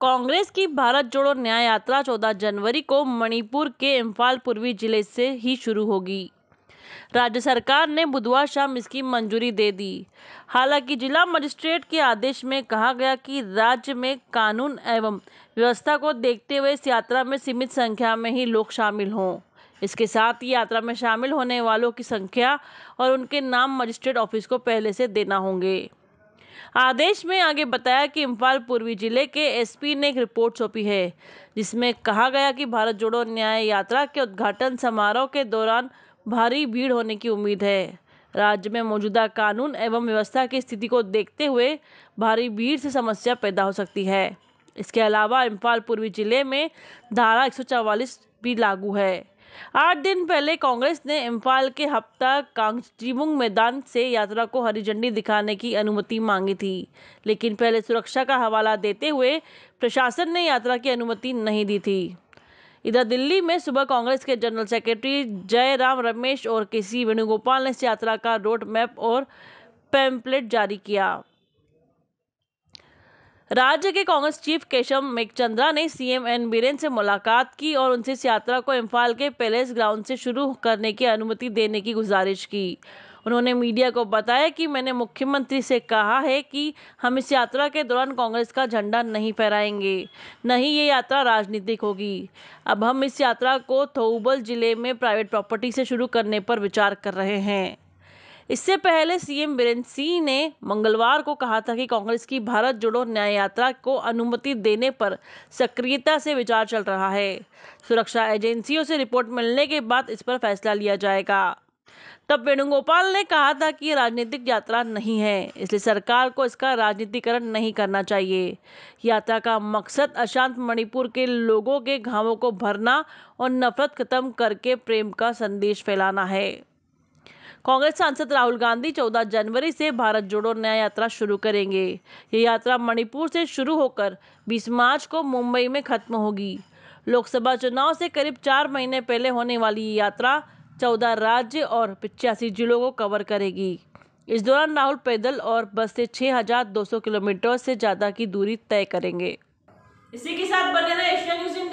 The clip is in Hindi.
कांग्रेस की भारत जोड़ो न्याय यात्रा 14 जनवरी को मणिपुर के इम्फाल पूर्वी जिले से ही शुरू होगी राज्य सरकार ने बुधवार शाम इसकी मंजूरी दे दी हालांकि जिला मजिस्ट्रेट के आदेश में कहा गया कि राज्य में कानून एवं व्यवस्था को देखते हुए इस यात्रा में सीमित संख्या में ही लोग शामिल हों इसके साथ ही यात्रा में शामिल होने वालों की संख्या और उनके नाम मजिस्ट्रेट ऑफिस को पहले से देना होंगे आदेश में आगे बताया कि इम्फाल पूर्वी जिले के एसपी ने एक रिपोर्ट सौंपी है जिसमें कहा गया कि भारत जोड़ो न्याय यात्रा के उद्घाटन समारोह के दौरान भारी भीड़ होने की उम्मीद है राज्य में मौजूदा कानून एवं व्यवस्था की स्थिति को देखते हुए भारी भीड़ से समस्या पैदा हो सकती है इसके अलावा इम्फाल पूर्वी जिले में धारा एक भी लागू है आठ दिन पहले कांग्रेस ने इम्फाल के हफ्ता कांगजीबुंग मैदान से यात्रा को हरी झंडी दिखाने की अनुमति मांगी थी लेकिन पहले सुरक्षा का हवाला देते हुए प्रशासन ने यात्रा की अनुमति नहीं दी थी इधर दिल्ली में सुबह कांग्रेस के जनरल सेक्रेटरी जयराम रमेश और के सी वेणुगोपाल ने यात्रा का रोड मैप और पैम्पलेट जारी किया राज्य के कांग्रेस चीफ केशव मेघचंद्रा ने सीएम एन बीरेन से मुलाकात की और उनसे इस यात्रा को इम्फाल के पैलेस ग्राउंड से शुरू करने की अनुमति देने की गुजारिश की उन्होंने मीडिया को बताया कि मैंने मुख्यमंत्री से कहा है कि हम इस यात्रा के दौरान कांग्रेस का झंडा नहीं फहराएंगे न ही ये यात्रा राजनीतिक होगी अब हम इस यात्रा को थोउबल जिले में प्राइवेट प्रॉपर्टी से शुरू करने पर विचार कर रहे हैं इससे पहले सीएम बीरेन्द्र सिंह ने मंगलवार को कहा था कि कांग्रेस की भारत जोड़ो न्याय यात्रा को अनुमति देने पर सक्रियता से विचार चल रहा है सुरक्षा एजेंसियों से रिपोर्ट मिलने के बाद इस पर फैसला लिया जाएगा तब वेणुगोपाल ने कहा था कि राजनीतिक यात्रा नहीं है इसलिए सरकार को इसका राजनीतिकरण नहीं करना चाहिए यात्रा का मकसद अशांत मणिपुर के लोगों के घावों को भरना और नफरत खत्म करके प्रेम का संदेश फैलाना है कांग्रेस सांसद राहुल गांधी 14 जनवरी से भारत जोड़ो नया यात्रा शुरू करेंगे ये यात्रा मणिपुर से शुरू होकर 20 मार्च को मुंबई में खत्म होगी लोकसभा चुनाव से करीब चार महीने पहले होने वाली ये यात्रा चौदह राज्य और पिचासी जिलों को कवर करेगी इस दौरान राहुल पैदल और बस से 6,200 किलोमीटर से ज़्यादा की दूरी तय करेंगे इसी के साथ बने रहे एशिया न्यूज